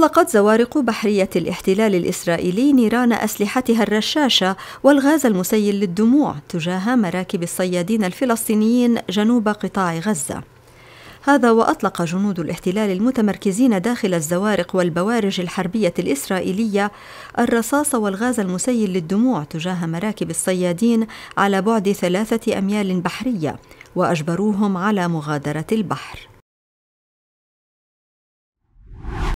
أطلقت زوارق بحرية الاحتلال الإسرائيلي نيران أسلحتها الرشاشة والغاز المسيل للدموع تجاه مراكب الصيادين الفلسطينيين جنوب قطاع غزة. هذا وأطلق جنود الاحتلال المتمركزين داخل الزوارق والبوارج الحربية الإسرائيلية الرصاص والغاز المسيل للدموع تجاه مراكب الصيادين على بعد ثلاثة أميال بحرية وأجبروهم على مغادرة البحر.